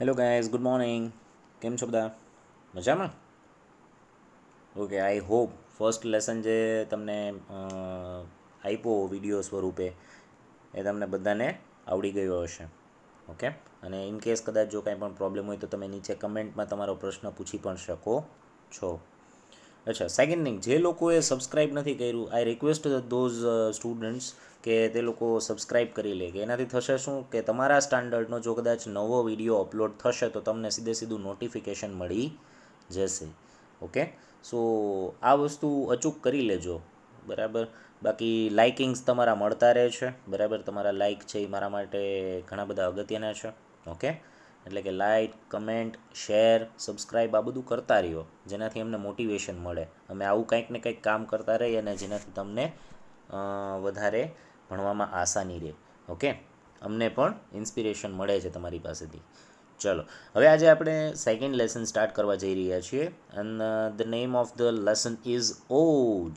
Hello guys good morning કેમ છો બધા મજામાં okay I hope first lesson જે તમને આપ્યો વિડીયો સ્વરૂપે એ તમને બધાને આવડી ગયો હશે ઓકે અને ઇન કેસ કદાચ જો કાંઈ પણ પ્રોબ્લેમ હોય તો તમે નીચે કમેન્ટમાં તમારો પ્રશ્ન પૂછી પણ શકો છો અચ્છા સેકન્ડ થિંગ જે લોકોએ સબસ્ક્રાઇબ નથી કર્યું આઈ રિક્વેસ્ટ ધોઝ સ્ટુડન્ટ્સ કે તે લોકો સબસ્ક્રાઇબ કરી લે કે એનાથી થશે શું કે તમારા સ્ટાન્ડર્ડનો જો કદાચ નવો વિડીયો અપલોડ થશે તો તમને સીધે સીધું નોટિફિકેશન મળી જશે ઓકે સો આ વસ્તુ અચૂક કરી લેજો બરાબર બાકી લાઇકિંગ્સ તમારા મળતા રહે છે બરાબર તમારા લાઇક છે એ મારા માટે ઘણા બધા અગત્યના છે ઓકે એટલે કે લાઇક કમેન્ટ શેર સબસ્ક્રાઈબ આ બધું કરતા રહ્યો જેનાથી અમને મોટિવેશન મળે અમે આવું કંઈક ને કંઈક કામ કરતા રહીએ અને જેનાથી તમને વધારે ભણવામાં આસાની રહે ઓકે અમને પણ ઇન્સ્પિરેશન મળે છે તમારી પાસેથી ચલો હવે આજે આપણે સેકન્ડ લેસન સ્ટાર્ટ કરવા જઈ રહ્યા છીએ અને the name of the lesson is O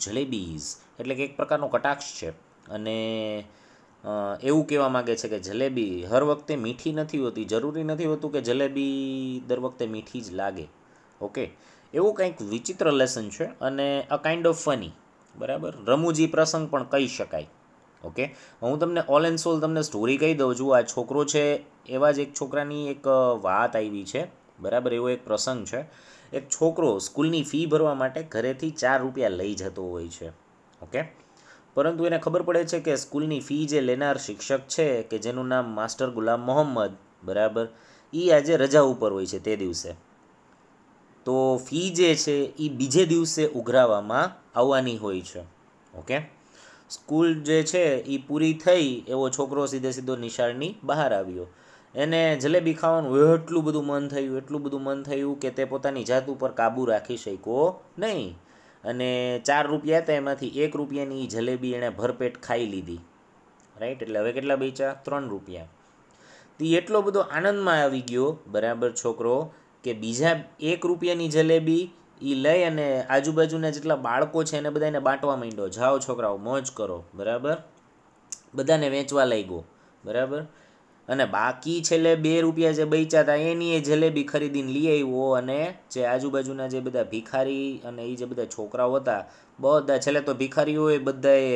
jalebis એટલે કે એક પ્રકારનો કટાક્ષ છે અને એવું કહેવા માગે છે કે જલેબી હર વખતે મીઠી નથી હોતી જરૂરી નથી હોતું કે જલેબી દર વખતે મીઠી જ લાગે ઓકે એવું કંઈક વિચિત્ર લેસન છે અને અ કાઇન્ડ ઓફ ફની બરાબર રમૂજી પ્રસંગ પણ કહી શકાય ઓકે હું તમને ઓલ એન્ડ સોલ તમને સ્ટોરી કહી દઉં છું આ છોકરો છે એવા જ એક છોકરાની એક વાત આવી છે બરાબર એવો એક પ્રસંગ છે એક છોકરો સ્કૂલની ફી ભરવા માટે ઘરેથી ચાર રૂપિયા લઈ જતો હોય છે ઓકે પરંતુ એને ખબર પડે છે કે સ્કૂલની ફી જે લેનાર શિક્ષક છે કે જેનું નામ માસ્ટર ગુલામ મોહમ્મદ બરાબર એ આજે રજા ઉપર હોય છે તે દિવસે તો ફી જે છે એ બીજે દિવસે ઉઘરાવવામાં આવવાની હોય છે ઓકે સ્કૂલ જે છે એ પૂરી થઈ એવો છોકરો સીધે સીધો નિશાળની બહાર આવ્યો એને જલેબી ખાવાનું એટલું બધું મન થયું એટલું બધું મન થયું કે તે પોતાની જાત ઉપર કાબૂ રાખી શક્યો નહીં અને ચાર રૂપિયા હતા એમાંથી એક રૂપિયાની જલેબી એણે ભરપેટ ખાઈ લીધી રાઈટ એટલે હવે કેટલા બેચ્યા ત્રણ રૂપિયા તે એટલો બધો આનંદમાં આવી ગયો બરાબર છોકરો કે બીજા એક રૂપિયાની જલેબી એ લઈ અને આજુબાજુના જેટલા બાળકો છે એને બધાને બાંટવા માંડ્યો જાઓ છોકરાઓ મોજ કરો બરાબર બધાને વેચવા લાગ્યો બરાબર અને બાકી છેલ્લે બે રૂપિયા જે બચ્યા હતા એની એ જલેબી ખરીદીને લઈ આવ્યો અને જે આજુબાજુના જે બધા ભિખારી અને એ જે બધા છોકરાઓ હતા બધા છેલ્લે તો ભિખારીઓએ બધાએ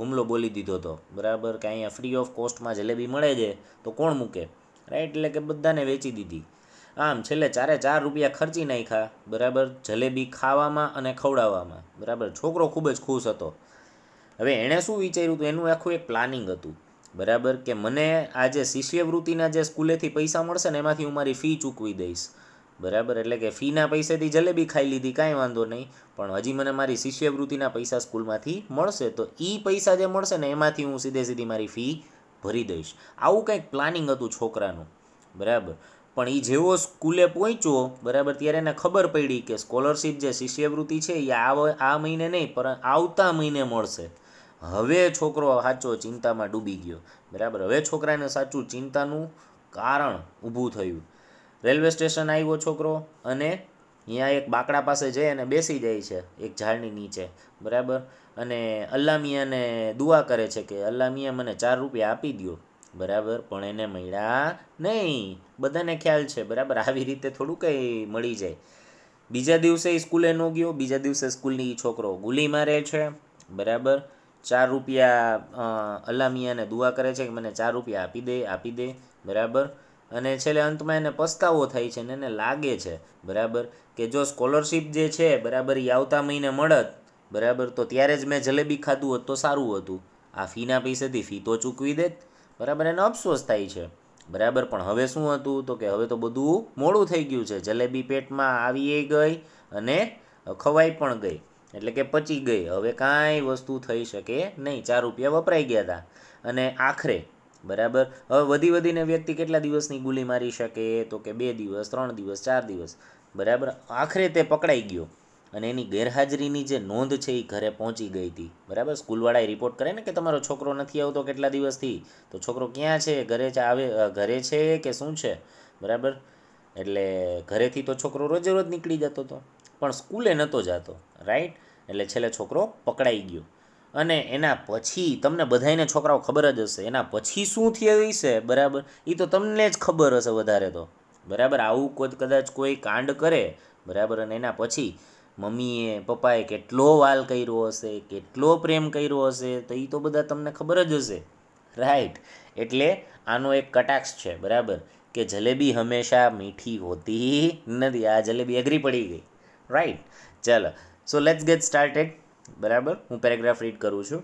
હુમલો બોલી દીધો હતો બરાબર કે અહીંયા ફ્રી ઓફ કોસ્ટમાં જલેબી મળે છે તો કોણ મૂકે રાઈટ એટલે કે બધાને વેચી દીધી આમ છેલ્લે ચારે ચાર રૂપિયા ખર્ચી નાખ્યા બરાબર જલેબી ખાવામાં અને ખવડાવવામાં બરાબર છોકરો ખૂબ જ ખુશ હતો હવે એણે શું વિચાર્યું હતું એનું આખું એક પ્લાનિંગ હતું બરાબર કે મને આ જે શિષ્યવૃત્તિના જે સ્કૂલેથી પૈસા મળશે ને એમાંથી હું મારી ફી ચૂકવી દઈશ બરાબર એટલે કે ફીના પૈસેથી જલેબી ખાઈ લીધી કાંઈ વાંધો નહીં પણ હજી મને મારી શિષ્યવૃત્તિના પૈસા સ્કૂલમાંથી મળશે તો એ પૈસા જે મળશે ને એમાંથી હું સીધે સીધી મારી ફી ભરી દઈશ આવું કંઈક પ્લાનિંગ હતું છોકરાનું બરાબર પણ એ જેવો સ્કૂલે પહોંચ્યો બરાબર ત્યારે એને ખબર પડી કે સ્કોલરશિપ જે શિષ્યવૃત્તિ છે એ આ મહિને નહીં પણ આવતા મહિને મળશે હવે છોકરો સાચો ચિંતામાં ડૂબી ગયો બરાબર હવે છોકરાને સાચું ચિંતાનું કારણ ઊભું થયું રેલવે સ્ટેશન આવ્યો છોકરો અને અહીંયા એક બાકડા પાસે જઈ અને બેસી જાય છે એક ઝાડની નીચે બરાબર અને અલ્લામિયાને દુઆ કરે છે કે અલ્લામિયા મને ચાર રૂપિયા આપી દો બરાબર પણ એને મળ્યા નહીં બધાને ખ્યાલ છે બરાબર આવી રીતે થોડું કંઈ મળી જાય બીજા દિવસે સ્કૂલે ન ગયો બીજા દિવસે સ્કૂલની છોકરો ગુલી મારે છે બરાબર ચાર રૂપિયા અલામિયાને દુઆ કરે છે કે મને ચાર રૂપિયા આપી દે આપી દે બરાબર અને છેલ્લે અંતમાં એને પસ્તાવો થાય છે ને એને લાગે છે બરાબર કે જો સ્કોલરશિપ જે છે બરાબર એ આવતા મહિને મળત બરાબર તો ત્યારે જ મેં જલેબી ખાધું હોત તો સારું હતું આ ફીના પૈસેથી ફી તો ચૂકવી દેત બરાબર એને અફસોસ થાય છે બરાબર પણ હવે શું હતું તો કે હવે તો બધું મોડું થઈ ગયું છે જલેબી પેટમાં આવીએ ગઈ અને ખવાઈ પણ ગઈ એટલે કે પચી ગઈ હવે કાંઈ વસ્તુ થઈ શકે નહીં ચાર રૂપિયા વપરાઈ ગયા હતા અને આખરે બરાબર હવે વધી વધીને વ્યક્તિ કેટલા દિવસની ગુલી મારી શકે તો કે બે દિવસ ત્રણ દિવસ ચાર દિવસ બરાબર આખરે તે પકડાઈ ગયો અને એની ગેરહાજરીની જે નોંધ છે એ ઘરે પહોંચી ગઈ હતી બરાબર સ્કૂલવાળાએ રિપોર્ટ કરે ને કે તમારો છોકરો નથી આવતો કેટલા દિવસથી તો છોકરો ક્યાં છે ઘરે આવે ઘરે છે કે શું છે બરાબર એટલે ઘરેથી તો છોકરો રોજે રોજ નીકળી જતો હતો પણ સ્કૂલે નહોતો જતો રાઈટ એટલે છેલ્લે છોકરો પકડાઈ ગયો અને એના પછી તમને બધાને છોકરાઓ ખબર જ હશે એના પછી શું થયું છે બરાબર એ તો તમને જ ખબર હશે વધારે તો બરાબર આવું કોઈ કદાચ કોઈ કાંડ કરે બરાબર અને એના પછી મમ્મીએ પપ્પાએ કેટલો વાલ કર્યો હશે કેટલો પ્રેમ કર્યો હશે તો એ તો બધા તમને ખબર જ હશે રાઈટ એટલે આનો એક કટાક્ષ છે બરાબર કે જલેબી હંમેશા મીઠી હોતી નથી આ જલેબી અઘરી પડી ગઈ રાઈટ ચાલો સો લેટ્સ ગેટ સ્ટાર્ટેડ બરાબર હું પેરેગ્રાફ રીડ કરું છું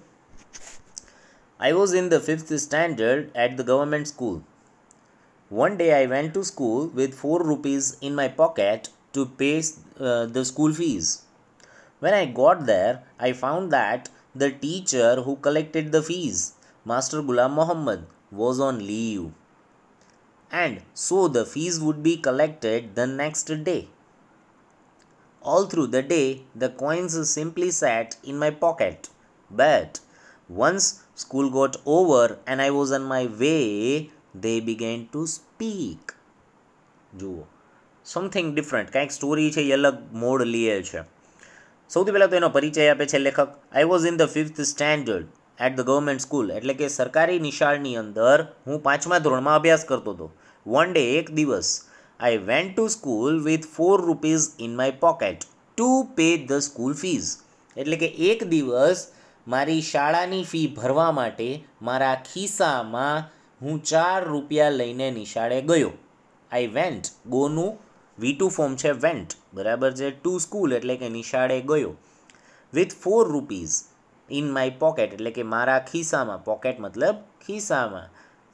I was in the fifth standard at the government school one day I went to school with four rupees in my pocket to pay the school fees when I got there I found that the teacher who collected the fees master Ghulam Mohammed was on leave and so the fees would be collected the next day. All through the day, the coins simply sat in my pocket. But once school got over and I was on my way, they began to speak. જુઓ something different કાંઈક story છે એ અલગ mode લીએ છે સૌથી પહેલાં તો એનો પરિચય આપે છે લેખક I was in the fifth standard at the government school એટલે કે સરકારી નિશાળની અંદર હું પાંચમા ધોરણમાં અભ્યાસ કરતો હતો વન ડે એક દિવસ I went to school with 4 rupees in my pocket to pay the school fees એટલે કે એક દિવસ મારી શાળાની ફી ભરવા માટે મારા ખિસ્સામાં હું ચાર રૂપિયા લઈને નિશાળે ગયો આઈ વેન્ટ ગોનું વી ટુ ફોર્મ છે વેન્ટ બરાબર છે ટુ સ્કૂલ એટલે કે નિશાળે ગયો with four rupees in my pocket એટલે કે મારા ખિસ્સામાં પોકેટ મતલબ ખિસ્સામાં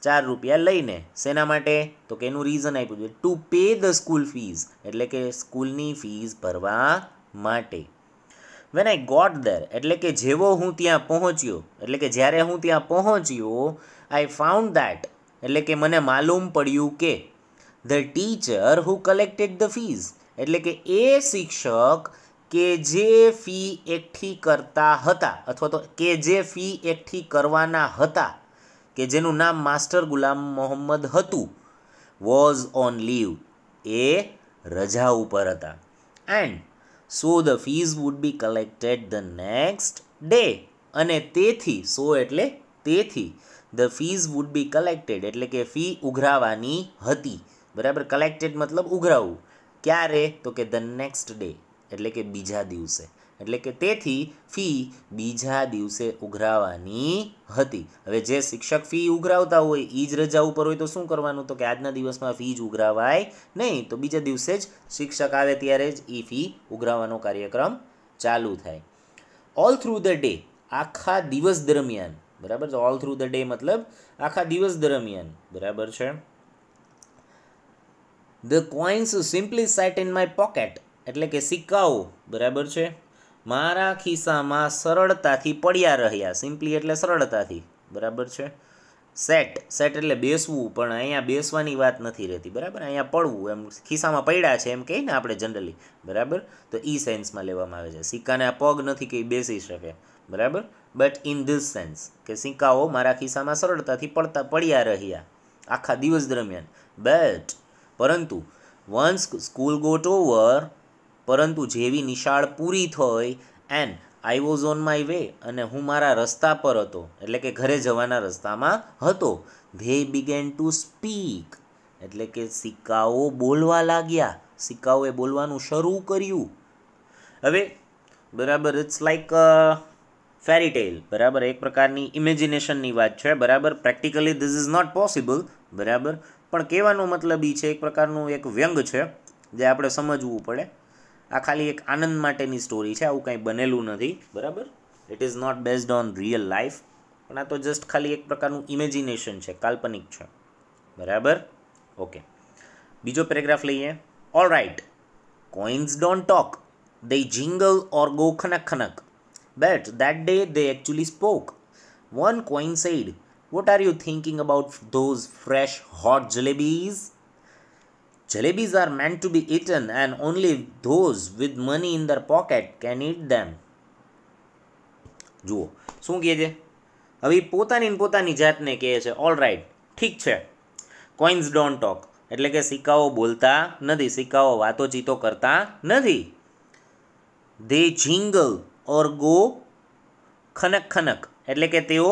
ચાર રૂપિયા લઈને શેના માટે તો કે એનું રીઝન આપ્યું છે to pay the school fees એટલે કે સ્કૂલની ફીઝ ભરવા માટે વેન આઈ ગોટ દેર એટલે કે જેવો હું ત્યાં પહોંચ્યો એટલે કે જ્યારે હું ત્યાં પહોંચ્યો આઈ ફાઉન્ડ દેટ એટલે કે મને માલુમ પડ્યું કે the teacher who collected the fees એટલે કે એ શિક્ષક કે જે ફી એકઠી કરતા હતા અથવા તો કે જે ફી એકઠી કરવાના હતા કે જેનું નામ માસ્ટર ગુલામ મોહમ્મદ હતું વોઝ ઓન લીવ એ રજા ઉપર હતા and so the fees would be collected the next day અને તેથી સો એટલે તેથી the fees would be collected એટલે કે ફી ઉઘરાવાની હતી બરાબર કલેક્ટેડ મતલબ ઉઘરાવવું ક્યારે તો કે ધ નેક્સ્ટ ડે એટલે કે બીજા દિવસે એટલે કે તેથી ફી બીજા દિવસે ઉઘરાવાની હતી હવે જે શિક્ષક ફી ઉઘરાવતા હોય એ જ રજા ઉપર હોય તો શું કરવાનું તો કે આજના દિવસમાં ફી જ ઉઘરાવાય નહીં તો બીજા દિવસે જ શિક્ષક આવે ત્યારે જ એ ફી ઉઘરાવાનો કાર્યક્રમ ચાલુ થાય ઓલ થ્રુ ધ ડે આખા દિવસ દરમિયાન બરાબર છે ઓલ થ્રુ ધ ડે મતલબ આખા દિવસ દરમિયાન બરાબર છે the coins simply sat in my pocket એટલે કે સિક્કાઓ બરાબર છે મારા ખિસ્સામાં સરળતાથી પડ્યા રહ્યા સિમ્પલી એટલે સરળતાથી બરાબર છે સેટ સેટ એટલે બેસવું પણ અહીંયા બેસવાની વાત નથી રહેતી બરાબર અહીંયા પડવું એમ ખિસ્સામાં પડ્યા છે એમ કહીએ ને આપણે જનરલી બરાબર તો ઈ સેન્સમાં લેવામાં આવે છે સિક્કાને આ પગ નથી કે બેસી શકે બરાબર બટ ઇન ધીસ સેન્સ કે સિક્કાઓ મારા ખિસ્સામાં સરળતાથી પડતા પડ્યા રહ્યા આખા દિવસ દરમિયાન બટ પરંતુ વન્સ સ્કૂલ ગોટ ઓવર પરંતુ જેવી નિશાળ પૂરી થઈ and I was on my way અને હું મારા રસ્તા પર હતો એટલે કે ઘરે જવાના રસ્તામાં હતો ધે બિગેન ટુ સ્પીક એટલે કે સિક્કાઓ બોલવા લાગ્યા સિક્કાઓએ બોલવાનું શરૂ કર્યું હવે બરાબર ઇટ્સ લાઈક ફેરી ટેલ બરાબર એક પ્રકારની ઇમેજિનેશનની વાત છે બરાબર practically this is not possible બરાબર પણ કહેવાનો મતલબ એ છે એક પ્રકારનું એક વ્યંગ છે જે આપણે સમજવું પડે આ ખાલી એક આનંદ માટેની સ્ટોરી છે આવું કંઈ બનેલું નથી બરાબર it is not based on real life પણ આ તો જસ્ટ ખાલી એક પ્રકારનું ઇમેજિનેશન છે કાલ્પનિક છે બરાબર ઓકે બીજો પેરેગ્રાફ લઈએ all right coins don't talk they jingle or go ખનક ખનક but that day they actually spoke one coin said what are you thinking about those fresh hot jalebis jalebis are meant to be eaten and only those with money in their pocket can eat them જુઓ શું કહે છે હવે પોતાની પોતાની જાતને કહે છે ઓલ રાઇટ ઠીક છે કોઇન્સ ડોન્ટ ટોક એટલે કે સિક્કાઓ બોલતા નથી સિક્કાઓ વાતો ચીતો કરતા નથી ધે જિંગલ ઓર ગો ખનક ખનક એટલે કે તેઓ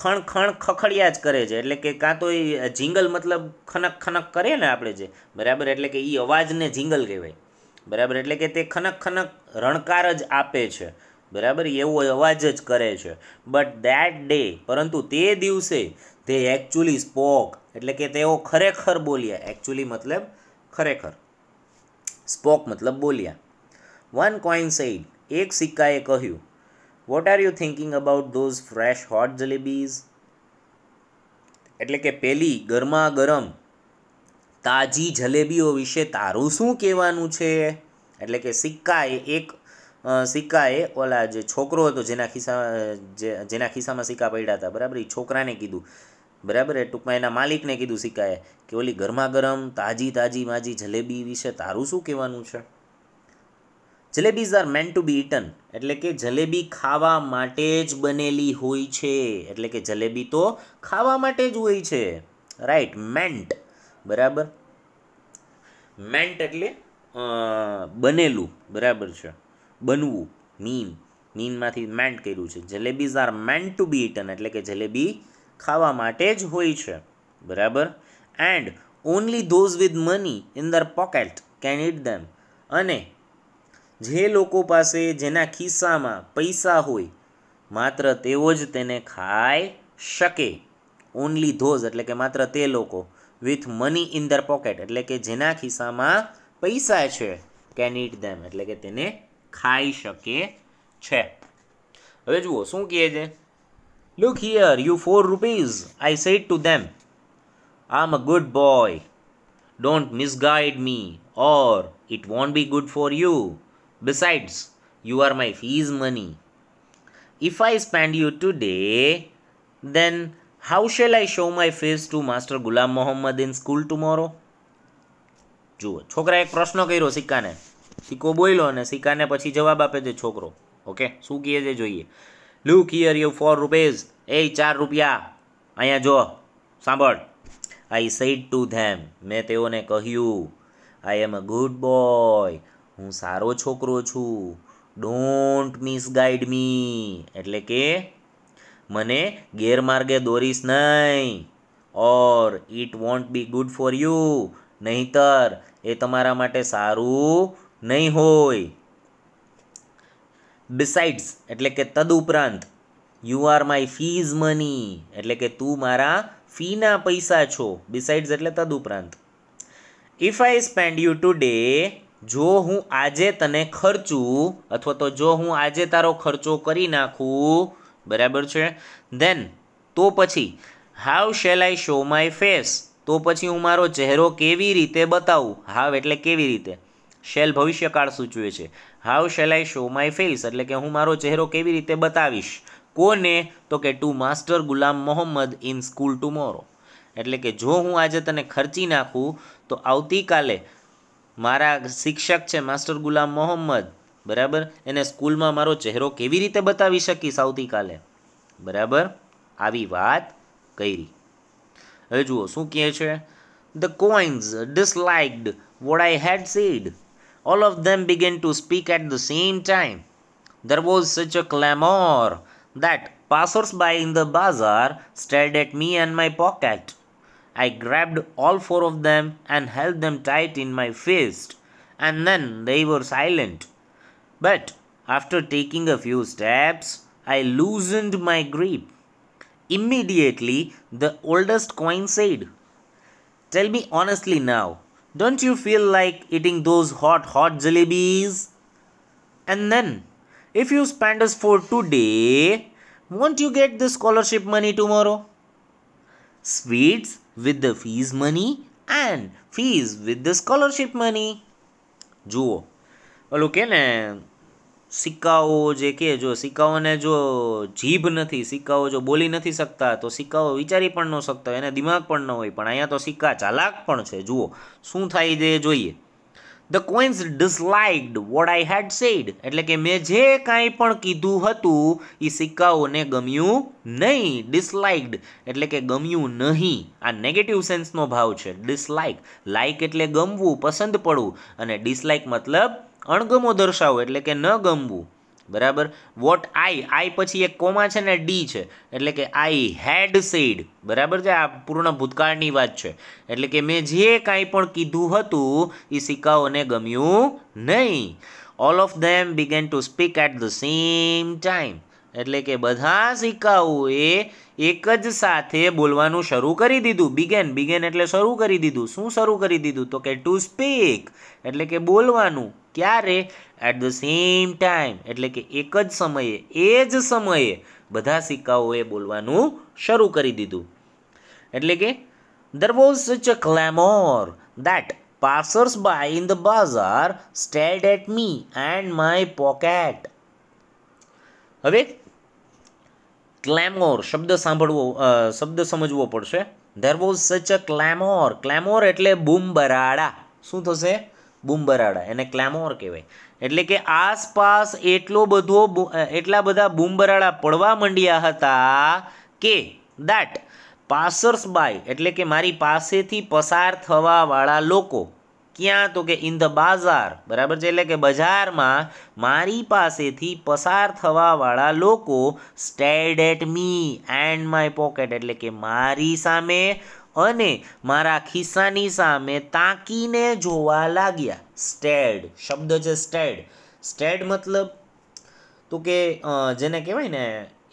ખણ ખણ ખખડિયા જ કરે છે એટલે કે કાં તો એ જિંગલ મતલબ ખનક ખનક કરે ને આપણે જે બરાબર એટલે કે એ અવાજને જિંગલ કહેવાય બરાબર એટલે કે તે ખનક ખનક રણકાર જ આપે છે બરાબર એવો અવાજ જ કરે છે બટ દેટ ડે પરંતુ તે દિવસે તે એકચ્યુઅલી સ્પોક એટલે કે તેઓ ખરેખર બોલ્યા એકચ્યુઅલી મતલબ ખરેખર સ્પોક મતલબ બોલ્યા વન કોઈન સઈડ એક સિક્કાએ કહ્યું what are you thinking about those fresh hot jalebis એટલે કે પેલી ગરમા ગરમ તાજી જલેબીઓ વિશે તારું શું કહેવાનું છે એટલે કે સિક્કાએ એક સિક્કાએ ઓલા જે છોકરો હતો જેના ખિસ્સા જે જેના ખિસ્સામાં સિક્કા પડ્યા હતા બરાબર એ છોકરાને કીધું બરાબર એ ટૂંકમાં એના માલિકને કીધું સિક્કાએ કે ઓલી ગરમા ગરમ તાજી તાજી માજી જલેબી વિશે તારું શું કહેવાનું છે jalebis are meant to be eaten એટલે કે જલેબી ખાવા માટે જ બનેલી હોય છે એટલે કે જલેબી તો ખાવા માટે જ હોય છે રાઈટ મેન્ટ બરાબર મેન્ટ એટલે બનેલું બરાબર છે બનવું મીન મીનમાંથી મેન્ટ કર્યું છે jalebis are meant to be eaten એટલે કે જલેબી ખાવા માટે જ હોય છે બરાબર and only those with money in their pocket can eat them અને જે લોકો પાસે જેના ખિસ્સામાં પૈસા હોય માત્ર તેઓ જ તેને ખાઈ શકે ઓનલી ધોઝ એટલે કે માત્ર તે લોકો with money in their pocket એટલે કે જેના ખિસ્સામાં પૈસા છે કેન ઇટ ધેમ એટલે કે તેને ખાઈ શકે છે હવે જુઓ શું કહે છે look here you four rupees I said to them am a good boy don't misguide me or it won't be good for you Besides, you are my fees money. If I spend you today, then how shall I show my face to Master Ghulam Mohammed in school tomorrow? જુઓ છોકરાએ પ્રશ્ન કર્યો સિક્કાને સિક્કો બોલ્યો અને સિક્કાને પછી જવાબ આપે છે છોકરો ઓકે શું કહે છે જોઈએ look here you four rupees એ ચાર રૂપિયા અહીંયા જો સાંભળ આઈ સેડ ટુ ધેમ મેં તેઓને કહ્યું આઈ એમ અ ગુડ બોય હું સારો છોકરો છું ડોન્ટ મિસ ગાઈડ મી એટલે કે મને ગેરમાર્ગે દોરીશ નહીં or it won't be good for you નહીતર એ તમારા માટે સારું નહીં હોય બિસાઇડ્સ એટલે કે તદુપરાંત you are my fees money એટલે કે તું મારા ફીના પૈસા છો બિસાઇડ્સ એટલે તદુપરાંત if I spend you today જો હું આજે તને ખર્ચું અથવા તો જો હું આજે તારો ખર્ચો કરી નાખું બરાબર છે ધેન તો પછી how shall I show my face તો પછી હું મારો ચહેરો કેવી રીતે બતાવું હાવ એટલે કેવી રીતે શેલ ભવિષ્યકાળ સૂચવે છે how shall I show my face એટલે કે હું મારો ચહેરો કેવી રીતે બતાવીશ કોને તો કે two master Ghulam Mohammad in school tomorrow એટલે કે જો હું આજે તને ખર્ચી નાખું તો આવતીકાલે મારા શિક્ષક છે માસ્ટર ગુલામ મોહમ્મદ બરાબર એને સ્કૂલમાં મારો ચહેરો કેવી રીતે બતાવી શકીશ આવતીકાલે બરાબર આવી વાત કરી હવે જુઓ શું કહે છે the coins disliked what I had said all of them began to speak at the same time there was such a clamour that passers by in the bazaar stared at me and my pocket I grabbed all four of them and held them tight in my fist, and then they were silent. But after taking a few steps, I loosened my grip. Immediately, the oldest coin said, Tell me honestly now, don't you feel like eating those hot, hot jalebis? And then, if you spend us for today, won't you get the scholarship money tomorrow? Sweets with the fees money and fees with the scholarship money જુઓ ઓલું કે ને સિક્કાઓ જે કે જો સિક્કાઓને જો જીભ નથી સિક્કાઓ જો બોલી નથી શકતા તો સિક્કાઓ વિચારી પણ ન શકતા એને દિમાગ પણ ન હોય પણ અહીંયા તો સિક્કા ચાલાક પણ છે જુઓ શું થાય તે જોઈએ the coins disliked what I had said એટલે કે મેં જે કાંઈ પણ કીધું હતું એ સિક્કાઓને ગમ્યું નહીં ડિસલાઇકડ એટલે કે ગમ્યું નહીં આ નેગેટિવ સેન્સનો ભાવ છે ડિસલાઇક લાઇક એટલે ગમવું પસંદ પડવું અને ડિસલાઇક મતલબ અણગમો દર્શાવવો એટલે કે ન ગમવું બરાબર વોટ આઈ આઈ પછી એક કોમા છે ને ડી છે એટલે કે આઈ હેડ સેડ બરાબર છે આ પૂર્ણ ભૂતકાળની વાત છે એટલે કે મેં જે કાંઈ પણ કીધું હતું એ સિક્કાઓને ગમ્યું નહીં all of them began to speak at the same time એટલે કે બધા સિક્કાઓએ એક જ સાથે બોલવાનું શરૂ કરી દીધું બિગેન બિગેન એટલે શરૂ કરી દીધું શું શરૂ કરી દીધું તો કે ટુ સ્પીક એટલે કે બોલવાનું ક્યારે એટ ધ સેમ ટાઈમ એટલે કે એક જ સમયે એ જ સમયે બધા સિક્કાઓએ બોલવાનું શરૂ કરી દીધું એટલે કે there was such a clamour that passers by in the bazaar stared at me and my pocket હવે ક્લેમોર શબ્દ સાંભળવો શબ્દ સમજવો પડશે ધેર વોઝ સચ અ ક્લેમોર ક્લેમોર એટલે બૂમ બરાડા શું થશે બૂમબરાડા એને ક્લેમોર કહેવાય એટલે કે આસપાસ એટલો બધો એટલા બધા બૂમબરાડા પડવા માંડ્યા હતા કે દાટ પાસર્સ બાય એટલે કે મારી પાસેથી પસાર થવાવાળા લોકો ક્યાં તો કે ઇન ધ બાઝાર બરાબર છે એટલે કે બજારમાં મારી પાસેથી પસાર થવાવાળા લોકો stared at me and my pocket એટલે કે મારી સામે અને મારા ખિસ્સાની સામે તાકીને જોવા લાગ્યા સ્ટેડ શબ્દ છે સ્ટેડ સ્ટેડ મતલબ તો કે જેને કહેવાય ને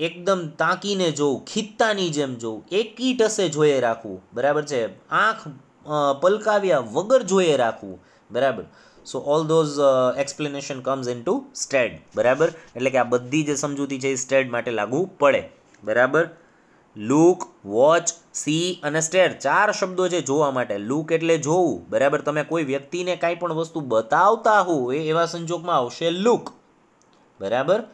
એકદમ તાકીને જોવું ખિત્તાની જેમ જોવું એકી ટસે જોઈએ રાખવું બરાબર છે આંખ પલકાવ્યા વગર જોઈએ રાખવું બરાબર so all those explanation comes into stared બરાબર એટલે કે આ બધી જે સમજૂતી છે એ સ્ટેડ માટે લાગુ પડે બરાબર લુક વોચ સી અને સ્ટેર ચાર શબ્દો છે જોવા માટે લુક એટલે જોવું બરાબર તમે કોઈ વ્યક્તિને કાંઈ પણ વસ્તુ બતાવતા હો એ એવા સંજોગમાં આવશે લુક બરાબર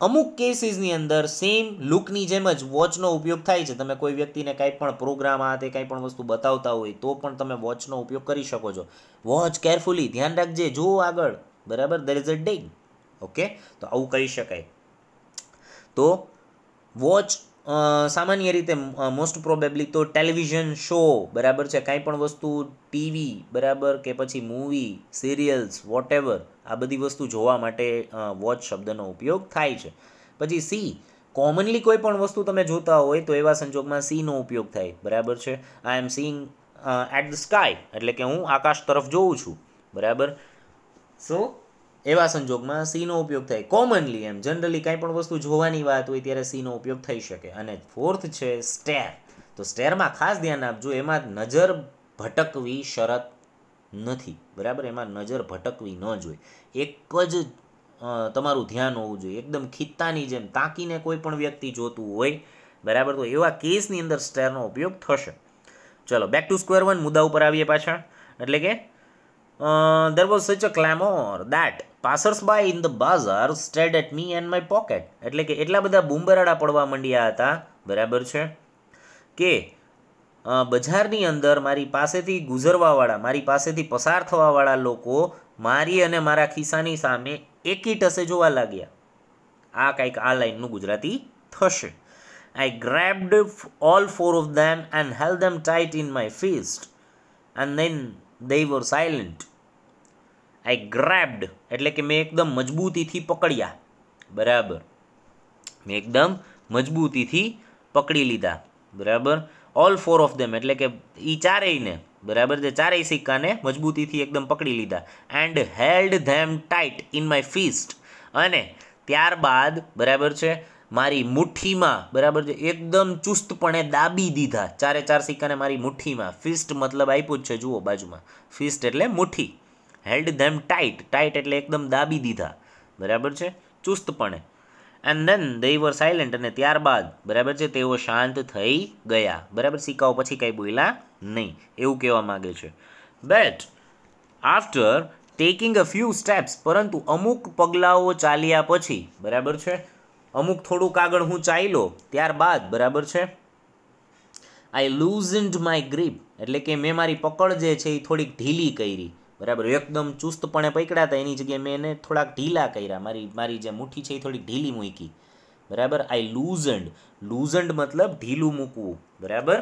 અમુક કેસીસની અંદર સેમ લુકની જેમ જ વોચનો ઉપયોગ થાય છે તમે કોઈ વ્યક્તિને કાંઈ પણ પ્રોગ્રામ આ તે કાંઈ પણ વસ્તુ બતાવતા હોય તો પણ તમે વોચનો ઉપયોગ કરી શકો છો વોચ કેરફુલી ધ્યાન રાખજે જો આગળ બરાબર દેર ઇઝ અ ડિંગ ઓકે તો આવું કહી શકાય તો વોચ સામાન્ય રીતે મોસ્ટ પ્રોબેબલી તો ટેલિવિઝન શો બરાબર છે કાંઈ પણ વસ્તુ ટીવી બરાબર કે પછી મૂવી સિરિયલ્સ વોટેવર આ બધી વસ્તુ જોવા માટે વોચ શબ્દનો ઉપયોગ થાય છે પછી સી કોમનલી કોઈ પણ વસ્તુ તમે જોતા હોય તો એવા સંજોગમાં સીનો ઉપયોગ થાય બરાબર છે I am seeing at the sky એટલે કે હું આકાશ તરફ જોઉં છું બરાબર સો એવા સંજોગમાં સીનો ઉપયોગ થાય કોમનલી એમ જનરલી કાંઈ પણ વસ્તુ જોવાની વાત હોય ત્યારે સીનો ઉપયોગ થઈ શકે અને ફોર્થ છે સ્ટેર તો સ્ટેરમાં ખાસ ધ્યાન આપજો એમાં નજર ભટકવી શરત નથી બરાબર એમાં નજર ભટકવી ન જોઈએ એક જ તમારું ધ્યાન હોવું જોઈએ એકદમ ખિત્તાની જેમ તાકીને કોઈ પણ વ્યક્તિ જોતું હોય બરાબર તો એવા કેસની અંદર સ્ટેરનો ઉપયોગ થશે ચલો બેક ટુ સ્ક્વેર વન મુદ્દા ઉપર આવીએ પાછા એટલે કે Uh, there was such a clamour that passersby in the bazaar stared at me and my pocket એટલે કે એટલા બધા બૂમબરાડા પડવા માંડ્યા હતા બરાબર છે કે બજારની અંદર મારી પાસેથી ગુજરવાવાળા મારી પાસેથી પસાર થવાવાળા લોકો મારી અને મારા ખિસ્સાની સામે એકી ટસે જોવા લાગ્યા આ કંઈક આ લાઈનનું ગુજરાતી થશે I grabbed all four of them and held them tight in my fist and then they were silent i grabbed એટલે કે મેં એકદમ મજબૂતીથી પકડ્યા બરાબર મેં એકદમ મજબૂતીથી પકડી લીધા બરાબર ઓલ ફોર ઓફ ધેમ એટલે કે એ ચારેયને બરાબર તે ચારેય સિક્કાને મજબૂતીથી એકદમ પકડી લીધા and held them tight in my fist અને ત્યારબાદ બરાબર છે મારી મુઠ્ઠીમાં બરાબર છે એકદમ ચુસ્તપણે દાબી દીધા ચારે ચાર સિક્કાને મારી મુઠ્ઠીમાં ફિસ્ટ મતલબ આપ્યું જ છે જુઓ બાજુમાં ફિસ્ટ એટલે મુઠ્ઠી હેલ્ડ ધેમ ટાઈટ ટાઈટ એટલે એકદમ દાબી દીધા બરાબર છે ચુસ્તપણે and then they were silent અને ત્યારબાદ બરાબર છે તેઓ શાંત થઈ ગયા બરાબર સિક્કાઓ પછી કંઈ બોલ્યા નહીં એવું કહેવા માગે છે but after taking a few steps પરંતુ અમુક પગલાઓ ચાલ્યા પછી બરાબર છે અમુક થોડુંક આગળ હું ચાલ્યો ત્યારબાદ બરાબર છે આઈ લૂઝન્ડ માય ગ્રીપ એટલે કે મેં મારી પકડ જે છે એ થોડીક ઢીલી કરી બરાબર એકદમ ચુસ્તપણે પકડ્યા હતા એની જગ્યાએ મેં એને થોડાક ઢીલા કર્યા મારી મારી જે મુઠ્ઠી છે એ થોડીક ઢીલી મૂકી બરાબર આઈ લૂઝન્ડ લૂઝન્ડ મતલબ ઢીલું મૂકવું બરાબર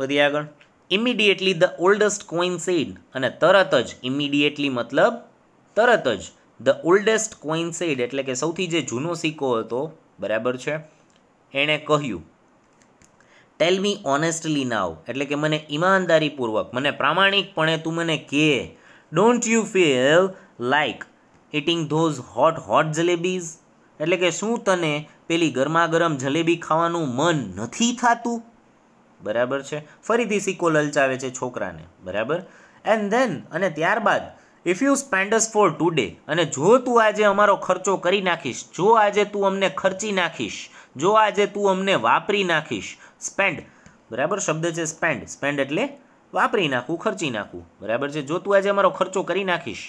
વધી આગળ immediately the oldest coin said અને તરત જ ઇમિડિયેટલી મતલબ તરત જ ધ ઓલ્ડેસ્ટ કોઈન સેડ એટલે કે સૌથી જે જૂનો સિક્કો હતો બરાબર છે એણે કહ્યું ટેલ મી ઓનેસ્ટલી નાવ એટલે કે મને ઈમાનદારીપૂર્વક મને પ્રામાણિકપણે તું મને કે don't you feel like eating those hot hot jalebis એટલે કે શું તને પેલી ગરમાગરમ જલેબી ખાવાનું મન નથી થતું બરાબર છે ફરીથી સિક્કો લલચાવે છે છોકરાને બરાબર એન્ડ ધેન અને ત્યારબાદ if you spends for today અને જો તું આજે અમારો ખર્ચો કરી નાખીશ જો આજે તું અમને ખર્ચી નાખીશ જો આજે તું અમને વાપરી નાખીશ સ્પેન્ડ બરાબર શબ્દ છે સ્પેન્ડ સ્પેન્ડ એટલે વાપરી નાખું ખર્ચી નાખું બરાબર છે જો તું આજે અમારો ખર્ચો કરી નાખીશ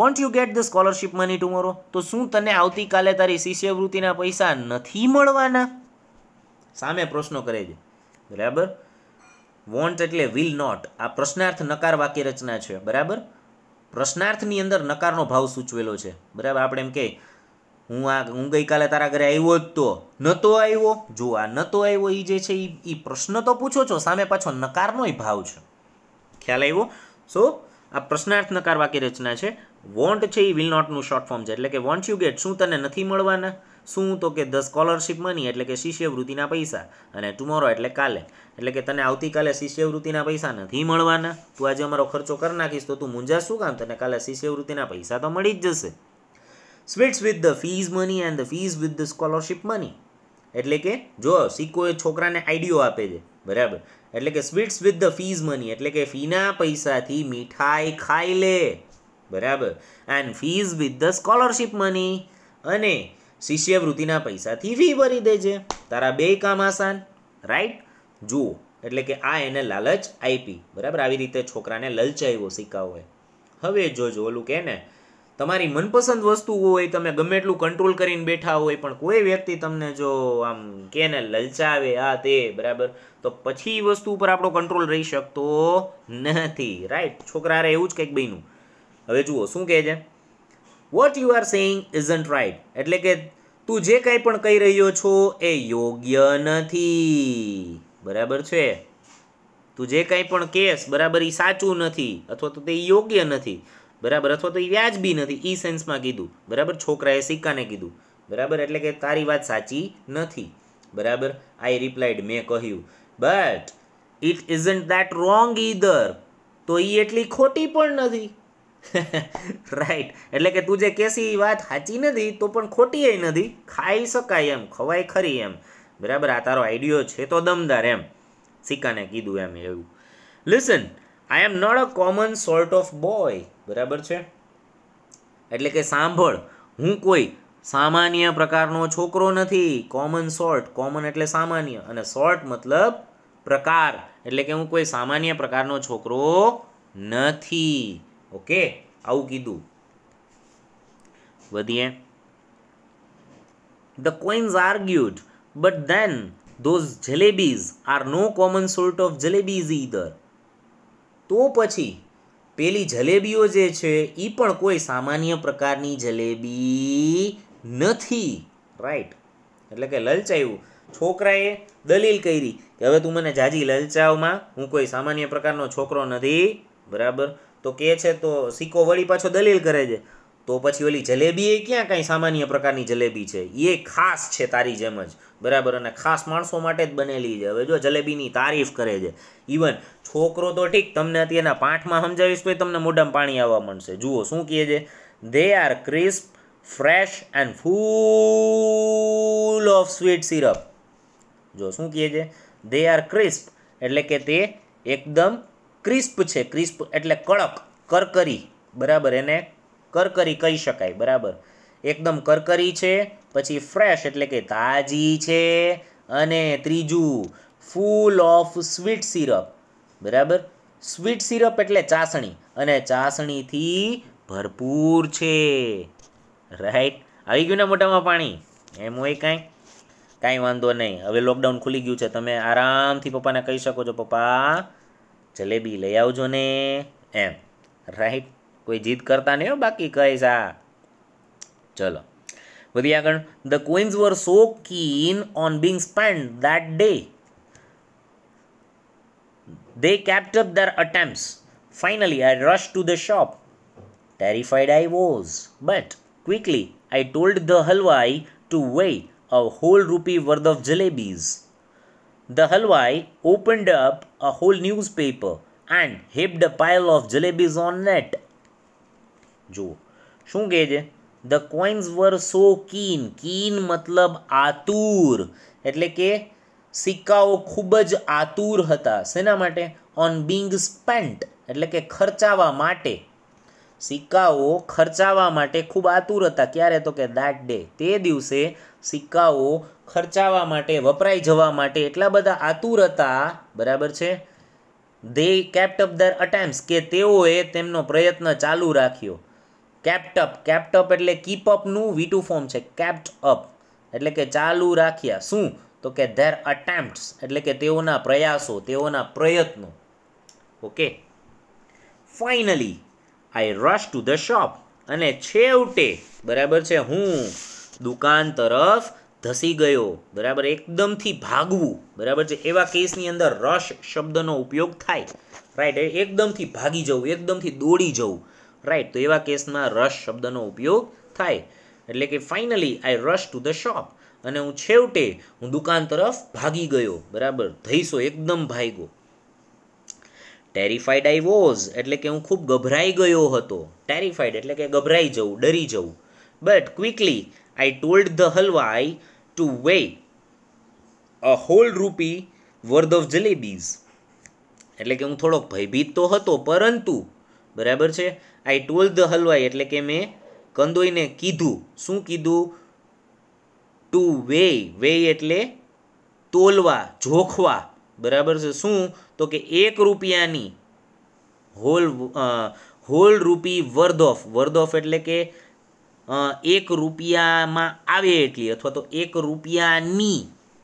won't you get the scholarship money tomorrow તો શું તને આવતીકાલે તારી શિષ્યવૃત્તિના પૈસા નથી મળવાના સામે પ્રશ્નો કરે છે બરાબર વોન્ટ એટલે વિલ નોટ આ પ્રશ્નાર્થ નકાર વાક્ય રચના છે બરાબર પ્રશ્નાર્થની અંદર નકારનો ભાવ સૂચવેલો છે બરાબર આપણે એમ કે હું આ હું ગઈકાલે તારા ઘરે આવ્યો જ તો નહોતો આવ્યો જો આ નહોતો આવ્યો એ જે છે એ એ પ્રશ્ન તો પૂછો છો સામે પાછો નકારનોય ભાવ છે ખ્યાલ આવ્યો સો આ પ્રશ્નાર્થ નકાર વાક્ય રચના છે વોન્ટ છે એ વિલ નોટનું શોર્ટ ફોર્મ છે એટલે કે વોન્ટ યુ ગેટ શું તને નથી મળવાના શું તો કે ધ સ્કોલરશિપ મની એટલે કે શિષ્યવૃત્તિના પૈસા અને ટુમોરો એટલે કાલે એટલે કે તને આવતીકાલે શિષ્યવૃત્તિના પૈસા નથી મળવાના તું આજે અમારો ખર્ચો કરી નાખીશ તો તું મુંજા શું કામ તને કાલે શિષ્યવૃત્તિના પૈસા તો મળી જ જશે sweets with the fees money and the fees with the scholarship money એટલે કે જો સિક્કો એ છોકરાને આઈડિયો આપે છે બરાબર એટલે કે sweets with the fees money એટલે કે ફીના પૈસાથી મીઠાઈ ખાઈ લે બરાબર and fees with the scholarship money અને શિષ્યવૃત્તિના પૈસાથી ફી ભરી દેજે તારા બે કામ આસાન રાઈટ જુઓ એટલે કે આ એને લાલચ આપી બરાબર આવી રીતે છોકરાને લલચાવ્યો સિક્કાઓએ હવે જોજો ઓલું કે ને તમારી મનપસંદ વસ્તુ હોય તમે ગમે એટલું કંટ્રોલ કરીને બેઠા હોય પણ કોઈ વ્યક્તિ તમને જો આમ કે ને લલચાવે આ તે બરાબર તો પછી વસ્તુ ઉપર આપણો કંટ્રોલ રહી શકતો નથી રાઈટ છોકરા એવું જ કંઈક બન્યું હવે જુઓ શું કહે છે what you are saying isn't right એટલે કે તું જે કાંઈ પણ કહી રહ્યો છો એ યોગ્ય નથી બરાબર છે તું જે કંઈ પણ કેસ બરાબર એ સાચું નથી અથવા તો તે યોગ્ય નથી બરાબર અથવા તો એ વ્યાજબી નથી ઈ સેન્સમાં કીધું બરાબર છોકરાએ સિક્કાને કીધું બરાબર એટલે કે તારી વાત સાચી નથી બરાબર આઈ રિપ્લાઇડ મેં કહ્યું but it isn't that wrong either તો એ એટલી ખોટી પણ નથી રાઈટ એટલે કે તું જે કેસી વાત સાચી નથી તો પણ ખોટી નથી ખાઈ શકાય એમ ખવાય ખરી એમ બરાબર આ તારો આઈડિયો છે તો દમદાર એમ સિક્કાને કીધું એમ એવું listen I am not a common sort of boy બરાબર છે એટલે કે સાંભળ હું કોઈ સામાન્ય પ્રકારનો છોકરો નથી કોમન સોર્ટ કોમન એટલે સામાન્ય અને સોર્ટ મતલબ પ્રકાર એટલે કે હું કોઈ સામાન્ય પ્રકારનો છોકરો નથી ઓકે આવું કીધું વધીએ the coins argued But then those jalebis are no common sort of jalebis either. તો પછી પેલી જલેબીઓ જે છે એ પણ કોઈ સામાન્ય પ્રકારની જલેબી નથી રાઈટ એટલે કે લલચાયું છોકરાએ દલીલ કરી કે હવે તું મને જાજી લલચાવમાં હું કોઈ સામાન્ય પ્રકારનો છોકરો નથી બરાબર તો કે છે તો સિક્કો વળી પાછો દલીલ કરે છે તો પછી ઓલી જલેબી એ ક્યાં કાંઈ સામાન્ય પ્રકારની જલેબી છે એ ખાસ છે તારી જેમ જ બરાબર અને ખાસ માણસો માટે જ બનેલી છે હવે જો જલેબીની તારીફ કરે છે ઇવન છોકરો તો ઠીક તમને અત્યારના પાઠમાં સમજાવીશ તો તમને મોઢામાં પાણી આવવા માંડશે જુઓ શું કહે છે they are crisp fresh and full of sweet syrup જો શું કહે છે દે આર ક્રિસ્પ એટલે કે તે એકદમ ક્રિસ્પ છે ક્રિસ્પ એટલે કડક કરકરી બરાબર એને કરકરી કહી શકાય બરાબર એકદમ કરકરી છે પછી ફ્રેશ એટલે કે તાજી છે અને ત્રીજું ફૂલ ઓફ સ્વીટ સિરપ બરાબર સ્વીટ સિરપ એટલે ચાસણી અને ચાસણીથી ભરપૂર છે રાઈટ આવી ગયું ને મોટામાં પાણી એમ હોય કાંઈ કાંઈ વાંધો નહીં હવે લોકડાઉન ખુલી ગયું છે તમે આરામથી પપ્પાને કહી શકો છો પપ્પા જલેબી લઈ આવજો ને એમ રાઈટ કોઈ જીદ કરતા નહીં હો બાકી કહીશ આ ચલો વધી આગળ the coins were so keen on being spend that day they kept up their attempts. Finally, I rushed to the shop. Terrified I was, but quickly I told the halwai to weigh a whole rupee worth of jalebis. The halwai opened up a whole newspaper and heaped a pile of jalebis on it. જો શું કહે the coins were so keen keen મતલબ આતુર એટલે કે સિક્કાઓ ખૂબ જ આતુર હતા શેના માટે ઓન બિંગ સ્પેન્ટ એટલે કે ખર્ચાવા માટે સિક્કાઓ ખર્ચાવા માટે ખૂબ આતુર હતા ક્યારે તો કે દેટ ડે તે દિવસે સિક્કાઓ ખર્ચાવા માટે વપરાઈ જવા માટે એટલા બધા આતુર હતા બરાબર છે ધે કેપ્ટ અપ દર અટેમ્પ્સ કે તેઓએ તેમનો પ્રયત્ન ચાલુ રાખ્યો કેપ્ટઅપ કેપ્ટઅપ એટલે કીપઅપનું વીટુ ફોર્મ છે કેપ્ટઅપ એટલે કે ચાલુ રાખ્યા શું તો કે ધેર અટેમ્પ્ટ્સ એટલે કે તેઓના પ્રયાસો તેઓના પ્રયત્નો okay finally I rush to the shop અને છેવટે બરાબર છે હું દુકાન તરફ ધસી ગયો બરાબર એકદમથી ભાગવું બરાબર છે એવા કેસની અંદર રશ શબ્દનો ઉપયોગ થાય રાઈટ એકદમથી ભાગી જવું એકદમથી દોડી જવું રાઈટ તો એવા કેસમાં રશ શબ્દનો ઉપયોગ થાય એટલે કે finally I rush to the shop અને હું છેવટે હું દુકાન તરફ ભાગી ગયો બરાબર ધૈસો એકદમ ભાગ્યો ટેરિફાઈડ આઈ વોઝ એટલે કે હું ખૂબ ગભરાઈ ગયો હતો ટેરિફાઈડ એટલે કે ગભરાઈ જવું ડરી જવું but quickly I told the halwai to weigh a whole rupee worth of jalebis એટલે કે હું થોડોક ભયભીત તો હતો પરંતુ બરાબર છે આઈ ટોલ ધ હલવાઈ એટલે કે મેં કંદોઈને કીધું શું કીધું ટુ વે વે એટલે તોલવા જોખવા બરાબર છે શું તો કે એક રૂપિયાની hall hall rupee worth of વર્ધ of એટલે કે એક રૂપિયામાં આવે એટલી અથવા તો એક રૂપિયાની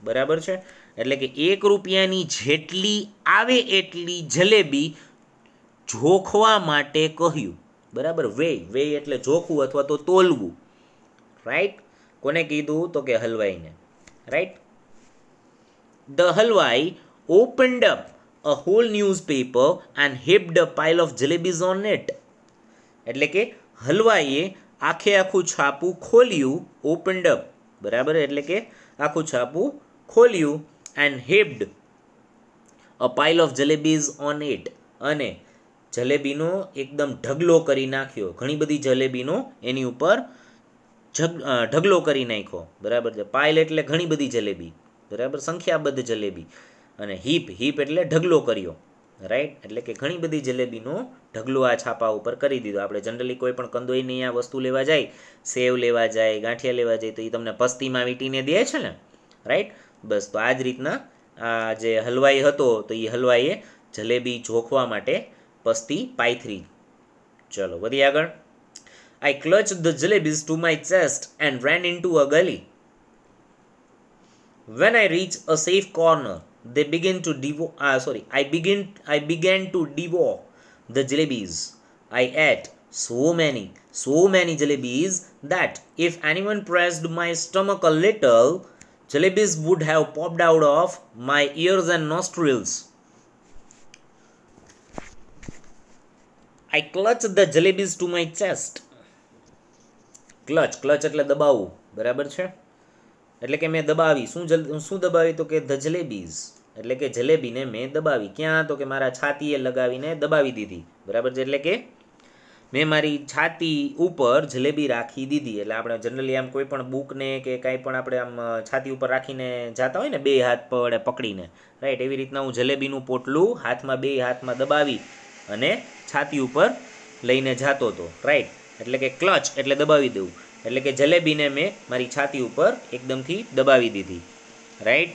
બરાબર છે એટલે કે એક રૂપિયાની જેટલી આવે એટલી જલેબી જોખવા માટે કહ્યું બરાબર વે વે એટલે જોખવું અથવા તો તોલવું રાઈટ કોને કીધું તો કે હલવાઈને right the halwai opened up a whole newspaper and heaped a pile of jalebis on that એટલે કે હલવાઈએ આખે આખું છાપું ખોલ્યું ઓપન્ડ અપ બરાબર એટલે કે આખું છાપું ખોલ્યું and heaped a pile of jalebis on it અને જલેબીનો એકદમ ઢગલો કરી નાખ્યો ઘણી બધી જલેબીનો એની ઉપર ઢગલો કરી નાખ્યો બરાબર છે પાયલ એટલે ઘણી બધી જલેબી બરાબર સંખ્યાબદ્ધ જલેબી અને હિપ હિપ એટલે ઢગલો કર્યો રાઈટ એટલે કે ઘણી બધી જલેબીનો ઢગલો આ છાપા ઉપર કરી દીધો આપણે જનરલી કોઈ પણ કંદોઈ નહીં આ વસ્તુ લેવા જાય સેવ લેવા જાય ગાંઠિયા લેવા જાય તો એ તમને પસ્તીમાં વીંટીને દે છે ને રાઈટ બસ તો આ જ રીતના આ જે હલવાઈ હતો તો એ હલવાઈએ જલેબી જોખવા માટે પસ્તી પાયથરી ચલો વધી આગળ I clutch the jalebis to my chest and ran into a gali when i reached a safe corner they begin to devour ah, sorry i begin i began to devour the jalebis i ate so many so many jalebis that if anyone pressed my stomach a little jalebis would have popped out of my ears and nostrils I clutch the jalebis to my chest clutch clutch એટલે દબાવવું બરાબર છે એટલે કે મેં દબાવી શું જલ શું દબાવી તો કે ધ જલેબીઝ એટલે કે જલેબીને મેં દબાવી ક્યાં તો કે મારા છાતીએ લગાવીને દબાવી દીધી બરાબર છે એટલે કે મેં મારી છાતી ઉપર જલેબી રાખી દીધી એટલે આપણે જનરલી આમ કોઈ પણ બુકને કે કાંઈ પણ આપણે આમ છાતી ઉપર રાખીને જતા હોય ને બે હાથ પડે પકડીને રાઈટ એવી રીતના હું જલેબીનું પોટલું હાથમાં બે હાથમાં દબાવી અને છાતી ઉપર લઈને જતો હતો રાઈટ એટલે કે ક્લચ એટલે દબાવી દેવું એટલે કે જલેબીને મેં મારી છાતી ઉપર એકદમથી દબાવી દીધી right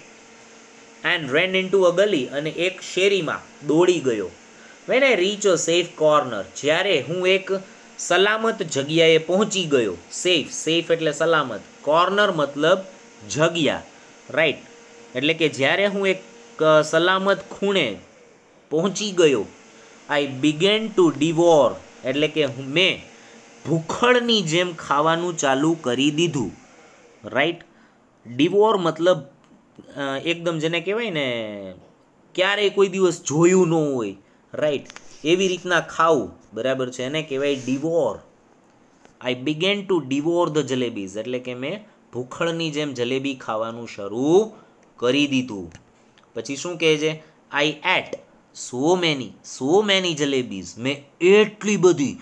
and ran into a gali અને એક શેરીમાં દોડી ગયો when I reach a safe corner જ્યારે હું એક સલામત જગ્યાએ પહોંચી ગયો સેફ સેફ એટલે સલામત કોર્નર મતલબ જગ્યા રાઈટ એટલે કે જ્યારે હું એક સલામત ખૂણે પહોંચી ગયો આઈ બિગેન ટુ ડિવોર એટલે કે મેં ભૂખડની જેમ ખાવાનું ચાલુ કરી દીધું રાઈટ ડિવોર મતલબ એકદમ જેને કહેવાય ને ક્યારેય કોઈ દિવસ જોયું ન હોય રાઈટ એવી રીતના ખાવું બરાબર છે એને કહેવાય devour I began to devour the jalebis એટલે કે મેં ભૂખડની જેમ જલેબી ખાવાનું શરૂ કરી દીધું પછી શું કહે છે I ate so many so many jalebis મેં એટલી બધી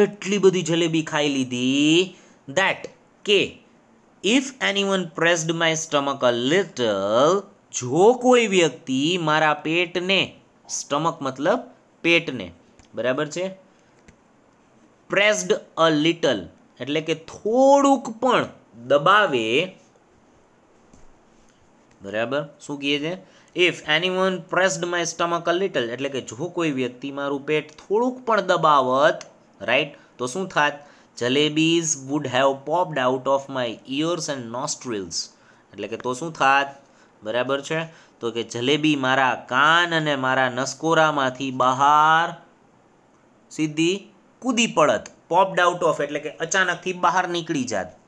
એટલી બધી જલેબી ખાઈ લીધી દેટ કે if anyone pressed my stomach a little જો કોઈ વ્યક્તિ મારા પેટને સ્ટમક મતલબ પેટને બરાબર છે પ્રેસ્ડ અ લિટલ એટલે કે થોડુંક પણ દબાવે બરાબર શું કહે છે if anyone pressed my stomach a little એટલે કે જો કોઈ વ્યક્તિ મારું પેટ થોડુંક પણ દબાવત રાઈટ તો શું થાત jalebis would have popped out of my ears and nostrils એટલે કે તો શું થાત બરાબર છે તો કે જલેબી મારા કાન અને મારા નસકોરામાંથી બહાર સીધી કૂદી પડત પોપડ આઉટ ઓફ એટલે કે અચાનકથી બહાર નીકળી જાત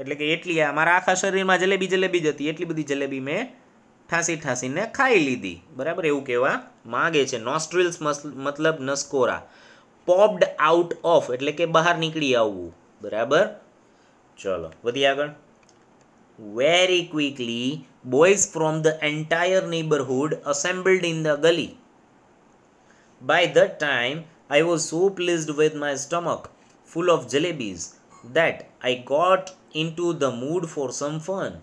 એટલે કે એટલી આ મારા આખા શરીરમાં જલેબી જલેબી જ હતી એટલી બધી જલેબી મેં ઠાંસી ઠાંસીને ખાઈ લીધી બરાબર એવું કહેવા માગે છે નોસ્ટ્રિલ્સ મતલબ નસકોરા પોપ્ડ આઉટ ઓફ એટલે કે બહાર નીકળી આવવું બરાબર ચલો વધી આગળ very quickly boys from the entire neighbourhood assembled in the gali by the time I was so pleased with my stomach full of jalebis that I got into the mood for some fun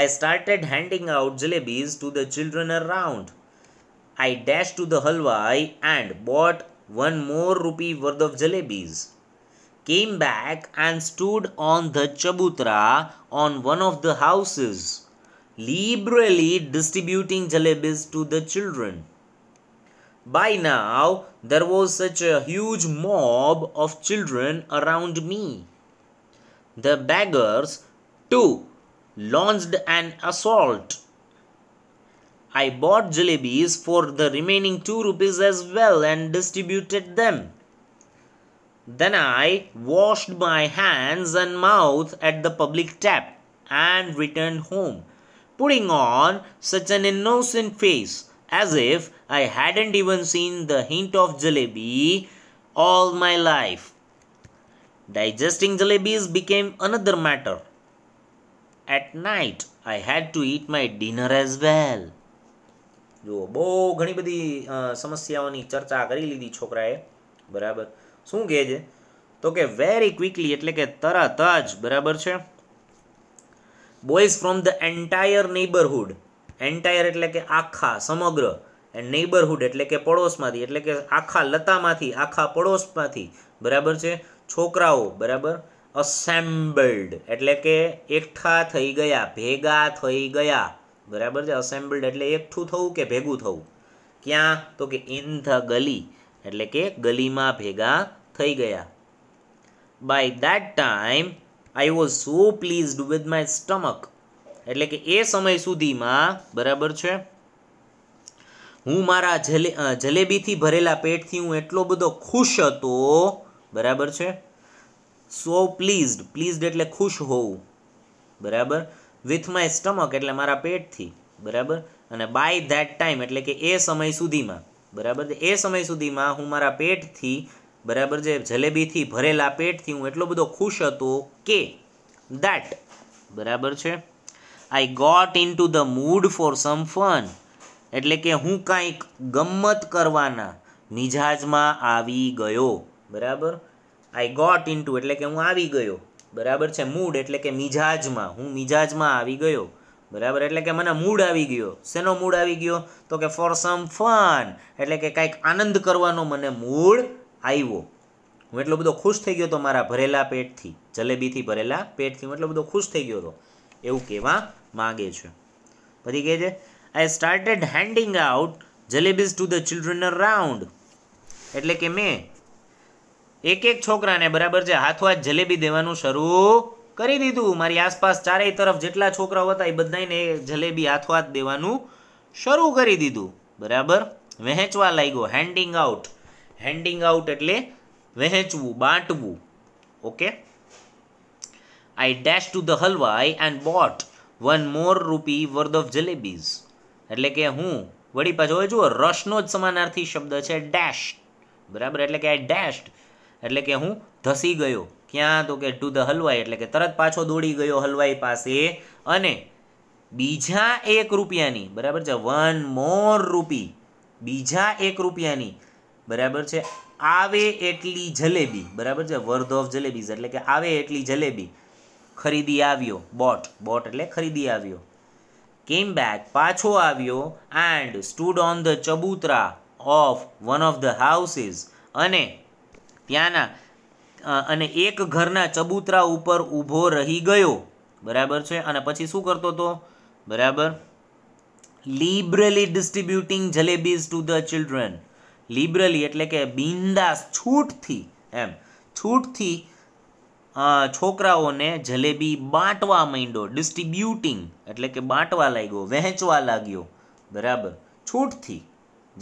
I started handing out jalebis to the children around. I dashed to the halwai and bought one more rupee worth of jalebis. Came back and stood on the chabutra on one of the houses, liberally distributing jalebis to the children. By now, there was such a huge mob of children around me. The beggars, too, launched an assault. I bought jalebis for the remaining 2 rupees as well and distributed them. Then I washed my hands and mouth at the public tap and returned home, putting on such an innocent face as if I hadn't even seen the hint of jalebi all my life. Digesting jalebis became another matter. At night I had to eat my dinner as well જુઓ બહુ ઘણી બધી સમસ્યાઓની ચર્ચા કરી લીધી છોકરાએ બરાબર શું કહે છે તો કે વેરી ક્વિકલી એટલે કે તરત જ બરાબર છે boys from the entire neighbourhood entire એટલે કે આખા સમગ્ર એન્ડ નેબરહુડ એટલે કે પડોશમાંથી એટલે કે આખા લતામાંથી આખા પડોશમાંથી બરાબર છે છોકરાઓ બરાબર અસેમ્બલ્ડ એટલે કે એકઠા થઈ ગયા ભેગા થઈ ગયા બરાબર છે અસેમ્બલ્ડ એટલે એકઠું થવું કે ભેગું થવું ક્યાં તો કે ઇન ધ ગલી એટલે કે ગલીમાં ભેગા થઈ ગયા by that time I was so pleased with my stomach એટલે કે એ સમય સુધીમાં બરાબર છે હું મારા જલેબીથી ભરેલા પેટથી હું એટલો બધો ખુશ હતો બરાબર છે સો પ્લીઝડ પ્લીઝડ એટલે ખુશ હોવું બરાબર વિથ માય સ્ટમક એટલે મારા પેટથી બરાબર અને બાય ધેટ ટાઈમ એટલે કે એ સમય સુધીમાં બરાબર એ સમય સુધીમાં હું મારા પેટથી બરાબર જે જલેબીથી ભરેલા પેટથી હું એટલો બધો ખુશ હતો કે દેટ બરાબર છે I got into the mood for some fun એટલે કે હું કાંઈક ગમ્મત કરવાના મિજાજમાં આવી ગયો બરાબર આઈ ગોટ ઇન ટુ એટલે કે હું આવી ગયો બરાબર છે મૂડ એટલે કે મિજાજમાં હું મિજાજમાં આવી ગયો બરાબર એટલે કે મને મૂડ આવી ગયો શેનો મૂડ આવી ગયો તો કે ફોર સમ ફન એટલે કે કાંઈક આનંદ કરવાનો મને મૂડ આવ્યો હું એટલો બધો ખુશ થઈ ગયો તો મારા ભરેલા પેટથી જલેબીથી ભરેલા પેટથી હું એટલો બધો ખુશ થઈ ગયો હતો એવું કહેવા માગે છે પછી કહે છે I started handing out jalebis to the children round એટલે કે મેં એક એક છોકરાને બરાબર છે હાથો હાથ જલેબી દેવાનું શરૂ કરી દીધું મારી આસપાસ ચારેય તરફ જેટલા છોકરાઓ હતા એ બધાને જલેબી હાથો હાથ દેવાનું શરૂ કરી દીધું બરાબર વહેંચવા લાગ્યો હેન્ડિંગ આઉટ હેન્ડિંગ આઉટ એટલે વહેંચવું બાંટવું okay I dash to the halwai and bought one more rupee worth of jalebis એટલે કે હું વળી પાછો જુઓ રશનો જ સમાનાર્થી શબ્દ છે ડેશ બરાબર એટલે કે આઈ ડેશ્ડ એટલે કે હું ધસી ગયો ક્યાં તો કે ટુ ધ હલવાઈ એટલે કે તરત પાછો દોડી ગયો હલવાઈ પાસે અને બીજા એક રૂપિયાની બરાબર છે વન મોર રૂપી બીજા એક રૂપિયાની બરાબર છે આવે એટલી જલેબી બરાબર છે વર્ધ ઓફ જલેબીઝ એટલે કે આવે એટલી જલેબી ખરીદી આવ્યો બોટ બોટ એટલે ખરીદી આવ્યો કેમ બેક પાછો આવ્યો and stood on the chabutra of one of the houses અને ત્યાંના અને એક ઘરના ચબૂતરા ઉપર ઊભો રહી ગયો બરાબર છે અને પછી શું કરતો હતો બરાબર liberally distributing jalebis to the children liberally એટલે કે બિંદાસ છૂટથી એમ છૂટથી છોકરાઓને જલેબી બાંટવા માંડ્યો ડિસ્ટ્રીબ્યુટિંગ એટલે કે બાંટવા લાગ્યો વહેંચવા લાગ્યો બરાબર છૂટથી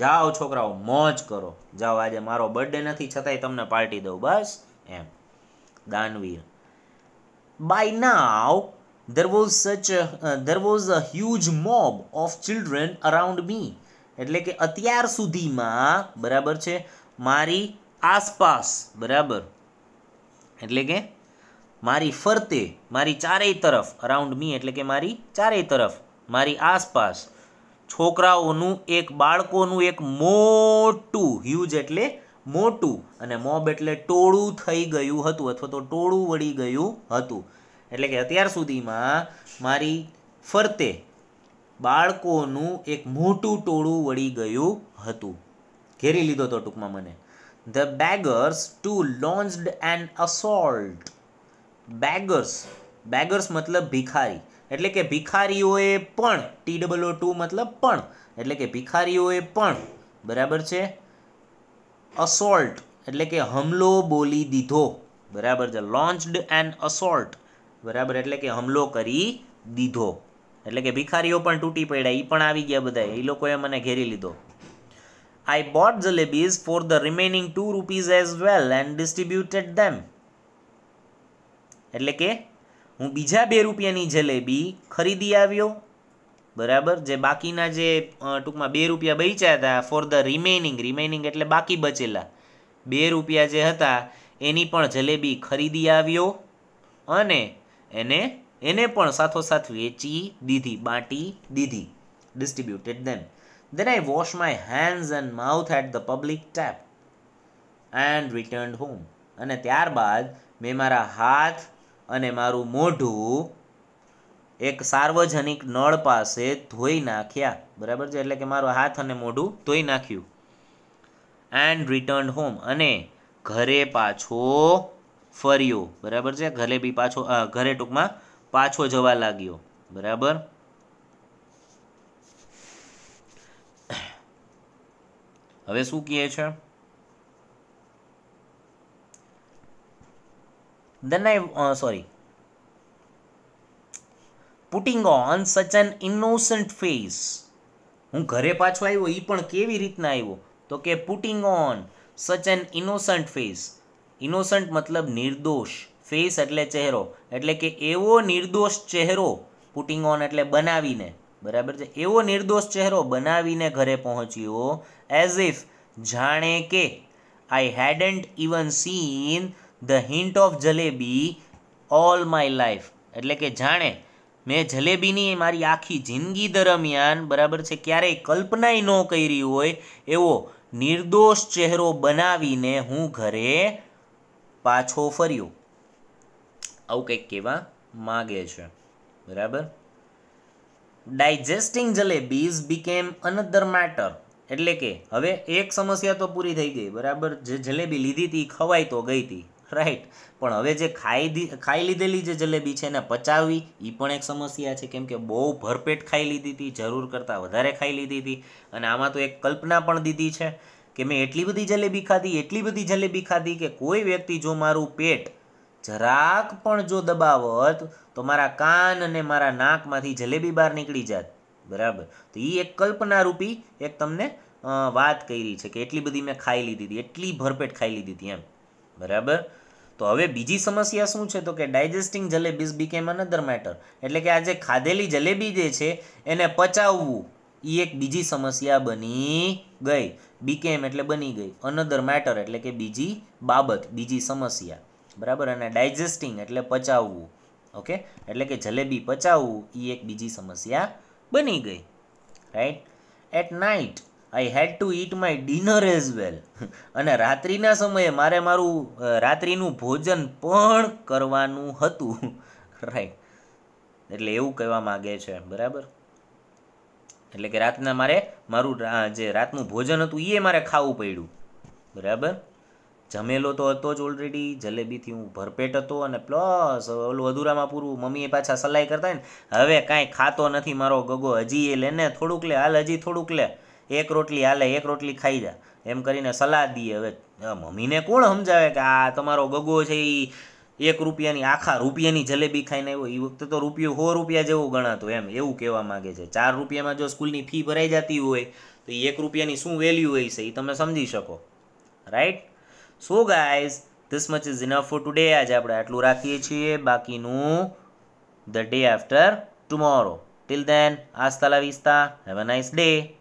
જાઓ છોકરાઓ મોજ કરો જાઓ આજે મારો બર્થડે નથી છતાંય તમને પાર્ટી દઉં બસ એમ દાનવીર બાય નાવ ધર was such there was a huge mob of children around me એટલે કે અત્યાર સુધીમાં બરાબર છે મારી આસપાસ બરાબર એટલે કે મારી ફરતે મારી ચારેય તરફ અરાઉન્ડ મી એટલે કે મારી ચારેય તરફ મારી આસપાસ છોકરાઓનું એક બાળકોનું એક મોટું હ્યુજ એટલે મોટું અને મોબ એટલે ટોળું થઈ ગયું હતું અથવા તો ટોળું વળી ગયું હતું એટલે કે અત્યાર સુધીમાં મારી ફરતે બાળકોનું એક મોટું ટોળું વળી ગયું હતું ઘેરી લીધો હતો ટૂંકમાં મને the beggars too launched and assault beggars beggars મતલબ ભિખારી એટલે કે ભિખારીઓએ પણ ટી ડબલ ઓ ટુ મતલબ પણ એટલે કે ભિખારીઓએ પણ બરાબર છે અસોલ્ટ એટલે કે હમલો બોલી દીધો બરાબર છે લોન્ચડ એન્ડ અસોલ્ટ બરાબર એટલે કે હમલો કરી દીધો એટલે કે ભિખારીઓ પણ તૂટી પડ્યા એ પણ આવી ગયા બધા એ લોકોએ મને ઘેરી લીધો I bought jalebis for the remaining two rupees as well and distributed them એટલે કે હું બીજા બે રૂપિયાની જલેબી ખરીદી આવ્યો બરાબર જે બાકીના જે ટૂંકમાં બે રૂપિયા બચ્યા હતા ફોર ધ રિમેનિંગ રિમેનિંગ એટલે બાકી બચેલા બે રૂપિયા જે હતા એની પણ જલેબી ખરીદી આવ્યો અને એને એને પણ સાથોસાથ વેચી દીધી બાંટી દીધી distributed them then I wash my hands and mouth at the public tap and return home અને ત્યારબાદ મેં મારા હાથ અને મારું મોઢું એક સાર્વજનિક નળ પાસે ધોઈ નાખ્યા બરાબર છે એટલે કે મારો હાથ અને મોઢું ધોઈ નાખ્યું એન્ડ રિટર્ન હોમ અને ઘરે પાછો ફર્યો બરાબર છે ઘરે બી પાછો ઘરે ટૂંકમાં પાછો જવા લાગ્યો બરાબર હવે શું કહે છે then i uh, sorry putting on such an innocent face હું ઘરે પાછો આવ્યો એ પણ કેવી રીતના આવ્યો તો કે putting on such an innocent face innocent મતલબ નિર્દોષ ફેસ એટલે ચહેરો એટલે કે એવો નિર્દોષ ચહેરો પુટિંગ ઓન એટલે બનાવીને બરાબર છે એવો નિર્દોષ ચહેરો બનાવીને ઘરે પહોંચ્યો એઝ ઇફ જાણે કે I hadn't even seen the hint of jalebi all my life એટલે કે જાણે મેં જલેબીની મારી આખી જિંદગી દરમિયાન બરાબર છે ક્યારેય કલ્પનાય ન કરી હોય એવો નિર્દોષ ચહેરો બનાવીને હું ઘરે પાછો ફર્યો આવું કંઈક કહેવા માગે છે બરાબર digesting jalebis became another matter એટલે કે હવે એક સમસ્યા તો પૂરી થઈ ગઈ બરાબર જે જલેબી લીધી હતી ખવાઈ તો ગઈ હતી રાઈટ પણ હવે જે ખાઈ દી ખાઈ લીધેલી જે જલેબી છે એને પચાવવી એ પણ એક સમસ્યા છે કેમ કે બહુ ભરપેટ ખાઈ લીધી હતી જરૂર કરતાં વધારે ખાઈ લીધી હતી અને આમાં તો એક કલ્પના પણ દીધી છે કે મેં એટલી બધી જલેબી ખાધી એટલી બધી જલેબી ખાધી કે કોઈ વ્યક્તિ જો મારું પેટ જરાક પણ જો દબાવત તો મારા કાન અને મારા નાકમાંથી જલેબી બહાર નીકળી જાત બરાબર તો એ એક કલ્પનારૂપી એક તમને વાત કરી છે કે એટલી બધી મેં ખાઈ લીધી હતી એટલી ભરપેટ ખાઈ લીધી હતી એમ બરાબર તો હવે બીજી સમસ્યા શું છે તો કે digesting jalebis became another matter એટલે કે આજે ખાધેલી જલેબી જે છે એને પચાવવું એ એક બીજી સમસ્યા બની ગઈ બીકેમ એટલે બની ગઈ અનધર મેટર એટલે કે બીજી બાબત બીજી સમસ્યા બરાબર અને ડાયજેસ્ટિંગ એટલે પચાવવું ઓકે એટલે કે જલેબી પચાવવું એ એક બીજી સમસ્યા બની ગઈ right at night I had to eat my dinner as well અને રાત્રિના સમયે મારે મારું રાત્રિનું ભોજન પણ કરવાનું હતું રાઈટ એટલે એવું કહેવા માગે છે બરાબર એટલે કે રાતના મારે મારું જે રાતનું ભોજન હતું એ મારે ખાવું પડ્યું બરાબર જમેલો તો હતો જ ઓલરેડી જલેબીથી હું ભરપેટ હતો અને પ્લસ ઓલું અધૂરામાં પૂરું મમ્મીએ પાછા સલાહ કરતા ને હવે કાંઈ ખાતો નથી મારો ગગો હજી એ લેને થોડુંક લે હાલ હજી થોડુંક લે એક રોટલી હાલે એક રોટલી ખાઈ જા એમ કરીને સલાહ દઈએ હવે મમ્મીને કોણ સમજાવે કે આ તમારો ગગો છે એ એક રૂપિયાની આખા રૂપિયાની જલેબી ખાઈને આવ્યો એ વખતે તો રૂપિયો સો રૂપિયા જેવું ગણાતું એમ એવું કહેવા માગે છે ચાર રૂપિયામાં જો સ્કૂલની ફી ભરાઈ જતી હોય તો એ એક રૂપિયાની શું વેલ્યુ હોય છે એ તમે સમજી શકો right so guys this much is enough for today આજે આપણે આટલું રાખીએ છીએ બાકીનું the day after tomorrow till then hasta la vista have a nice day